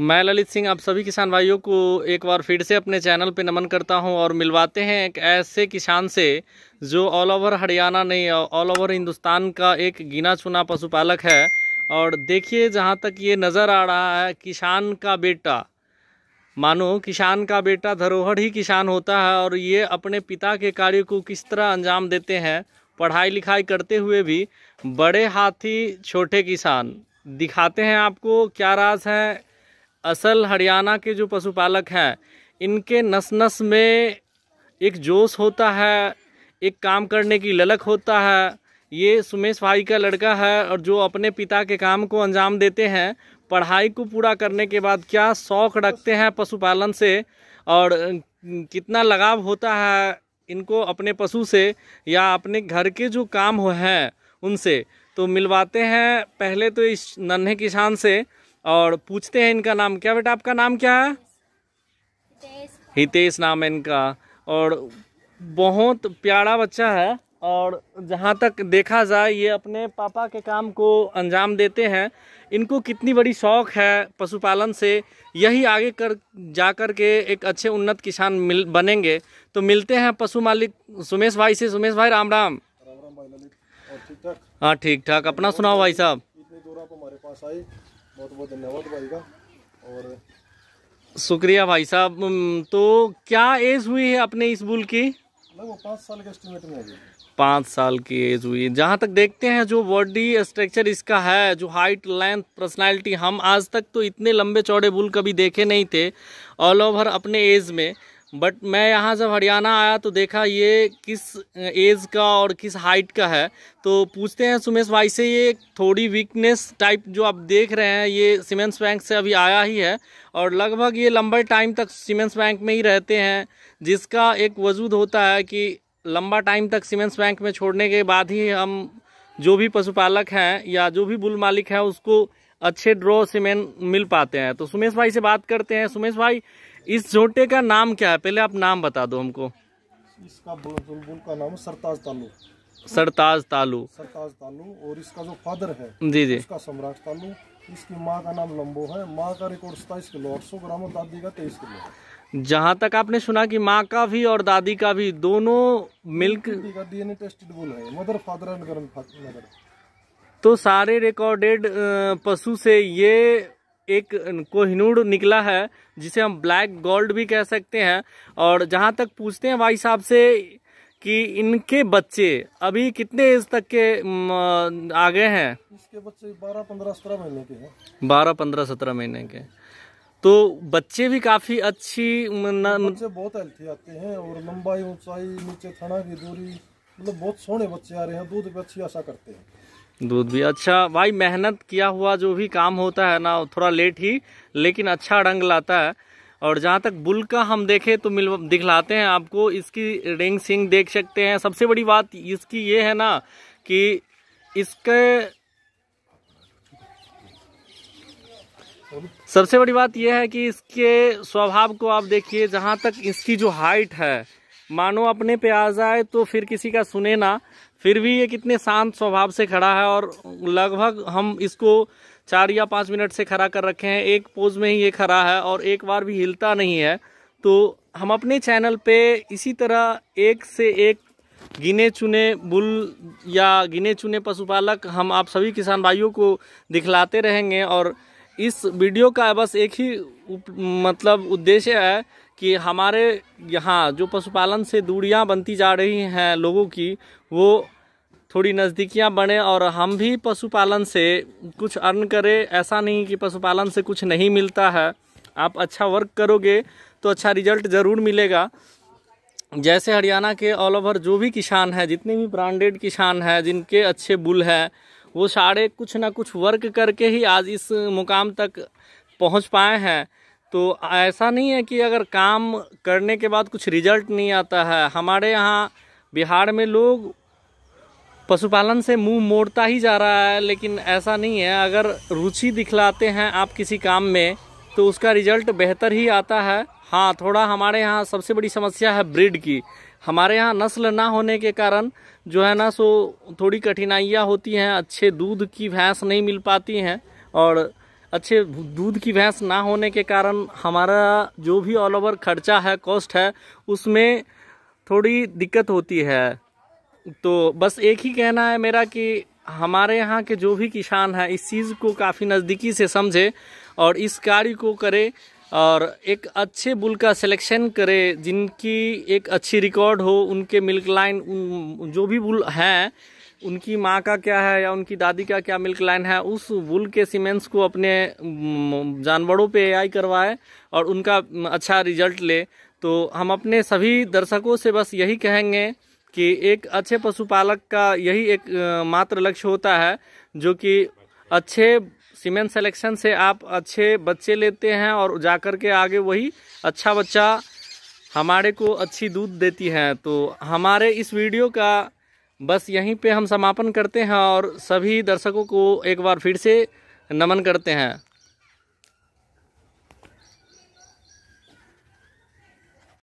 मैं ललित सिंह आप सभी किसान भाइयों को एक बार फिर से अपने चैनल पर नमन करता हूं और मिलवाते हैं एक ऐसे किसान से जो ऑल ओवर हरियाणा नहीं ऑल ओवर हिंदुस्तान का एक गिना चुना पशुपालक है और देखिए जहां तक ये नज़र आ रहा है किसान का बेटा मानो किसान का बेटा धरोहर ही किसान होता है और ये अपने पिता के कार्य को किस तरह अंजाम देते हैं पढ़ाई लिखाई करते हुए भी बड़े हाथी छोटे किसान दिखाते हैं आपको क्या राज है असल हरियाणा के जो पशुपालक हैं इनके नस नस में एक जोश होता है एक काम करने की ललक होता है ये सुमेश भाई का लड़का है और जो अपने पिता के काम को अंजाम देते हैं पढ़ाई को पूरा करने के बाद क्या शौक़ रखते हैं पशुपालन से और कितना लगाव होता है इनको अपने पशु से या अपने घर के जो काम हो हैं उनसे तो मिलवाते हैं पहले तो इस नन्हे किसान से और पूछते हैं इनका नाम क्या बेटा आपका नाम क्या है हितेश नाम है इनका और बहुत प्यारा बच्चा है और जहाँ तक देखा जाए ये अपने पापा के काम को अंजाम देते हैं इनको कितनी बड़ी शौक़ है पशुपालन से यही आगे कर जा कर के एक अच्छे उन्नत किसान मिल बनेंगे तो मिलते हैं पशु मालिक सुमेश भाई से सुमेश भाई राम राम हाँ ठीक ठाक अपना सुनाओ भाई साहब इतनी दूर आप हमारे पास आए बहुत बहुत धन्यवाद भाई का और शुक्रिया भाई साहब तो क्या एज हुई है अपने इस बुल की लगभग पाँच साल के एस्टिमेट में पाँच साल की एज हुई जहाँ तक देखते हैं जो बॉडी स्ट्रक्चर इसका है जो हाइट लेंथ पर्सनालिटी हम आज तक तो इतने लंबे चौड़े बुल कभी देखे नहीं थे ऑल ओवर अपने एज में बट मैं यहाँ जब हरियाणा आया तो देखा ये किस एज का और किस हाइट का है तो पूछते हैं सुमेश भाई से ये थोड़ी वीकनेस टाइप जो आप देख रहे हैं ये सीमेंस बैंक से अभी आया ही है और लगभग ये लंबे टाइम तक सीमेंस बैंक में ही रहते हैं जिसका एक वजूद होता है कि लंबा टाइम तक सीमेंस बैंक में छोड़ने के बाद ही हम जो भी पशुपालक हैं या जो भी बुल मालिक हैं उसको अच्छे ड्रॉ सीमेंट मिल पाते हैं तो सुमेश भाई से बात करते हैं सुमेश भाई इस जोटे का नाम क्या है पहले आप नाम बता दो हमको इसका बुलबुल का नाम सरताज तालू सरताज तालू सरताज तालू और इसका जो फादर है जी जी इसका सम्राट तालू इसकी माँ का नाम लंबो है माँ का रिकॉर्ड सताइस किलो आठ सौ ग्राम और दादी का तेईस किलो जहाँ तक आपने सुना कि माँ का भी और दादी का भी दोनों milk mother father and grandmother तो सारे रिकॉर्डेड पशु से ये एक कोहिनूर निकला है जिसे हम ब्लैक गोल्ड भी कह सकते हैं और जहाँ तक पूछते हैं भाई साहब से कि इनके बच्चे अभी कितने एज तक के आ गए हैं इसके बच्चे बारह पंद्रह सत्रह महीने के हैं बारह पंद्रह सत्रह महीने के तो बच्चे भी काफी अच्छी न... बच्चे बहुत हेल्थी आते हैं और लंबाई ऊंचाई नीचे थना की दूरी मतलब बहुत सोने बच्चे आ रहे हैं दूध भी अच्छी आशा करते हैं दूध भी अच्छा भाई मेहनत किया हुआ जो भी काम होता है ना थोड़ा लेट ही लेकिन अच्छा रंग लाता है और जहाँ तक बुल का हम देखें तो मिल दिखलाते हैं आपको इसकी रिंग सिंग देख सकते हैं सबसे बड़ी बात इसकी ये है ना कि इसके सबसे बड़ी बात यह है कि इसके स्वभाव को आप देखिए जहाँ तक इसकी जो हाइट है मानो अपने पे आ जाए तो फिर किसी का सुने ना फिर भी ये कितने शांत स्वभाव से खड़ा है और लगभग हम इसको चार या पाँच मिनट से खड़ा कर रखे हैं एक पोज में ही ये खड़ा है और एक बार भी हिलता नहीं है तो हम अपने चैनल पे इसी तरह एक से एक गिने चुने बुल या गिने चुने पशुपालक हम आप सभी किसान भाइयों को दिखलाते रहेंगे और इस वीडियो का बस एक ही मतलब उद्देश्य है कि हमारे यहाँ जो पशुपालन से दूरियाँ बनती जा रही हैं लोगों की वो थोड़ी नज़दीकियाँ बने और हम भी पशुपालन से कुछ अर्न करें ऐसा नहीं कि पशुपालन से कुछ नहीं मिलता है आप अच्छा वर्क करोगे तो अच्छा रिजल्ट ज़रूर मिलेगा जैसे हरियाणा के ऑल ओवर जो भी किसान हैं जितने भी ब्रांडेड किसान हैं जिनके अच्छे बुल हैं वो सारे कुछ ना कुछ वर्क करके ही आज इस मुकाम तक पहुंच पाए हैं तो ऐसा नहीं है कि अगर काम करने के बाद कुछ रिजल्ट नहीं आता है हमारे यहाँ बिहार में लोग पशुपालन से मुंह मोड़ता ही जा रहा है लेकिन ऐसा नहीं है अगर रुचि दिखलाते हैं आप किसी काम में तो उसका रिजल्ट बेहतर ही आता है हाँ थोड़ा हमारे यहाँ सबसे बड़ी समस्या है ब्रिड की हमारे यहाँ नस्ल ना होने के कारण जो है ना सो थोड़ी कठिनाइयाँ होती हैं अच्छे दूध की भैंस नहीं मिल पाती हैं और अच्छे दूध की भैंस ना होने के कारण हमारा जो भी ऑल ओवर खर्चा है कॉस्ट है उसमें थोड़ी दिक्कत होती है तो बस एक ही कहना है मेरा कि हमारे यहाँ के जो भी किसान हैं इस चीज़ को काफ़ी नज़दीकी से समझे और इस कार्य को करे और एक अच्छे बुल का सिलेक्शन करे जिनकी एक अच्छी रिकॉर्ड हो उनके मिल्क लाइन जो भी बुल हैं उनकी माँ का क्या है या उनकी दादी का क्या मिल्क लाइन है उस वुल के सीमेंट्स को अपने जानवरों पे एआई करवाए और उनका अच्छा रिजल्ट ले तो हम अपने सभी दर्शकों से बस यही कहेंगे कि एक अच्छे पशुपालक का यही एक मात्र लक्ष्य होता है जो कि अच्छे सीमेंट सेलेक्शन से आप अच्छे बच्चे लेते हैं और जा कर के आगे वही अच्छा बच्चा हमारे को अच्छी दूध देती हैं तो हमारे इस वीडियो का बस यहीं पे हम समापन करते हैं और सभी दर्शकों को एक बार फिर से नमन करते हैं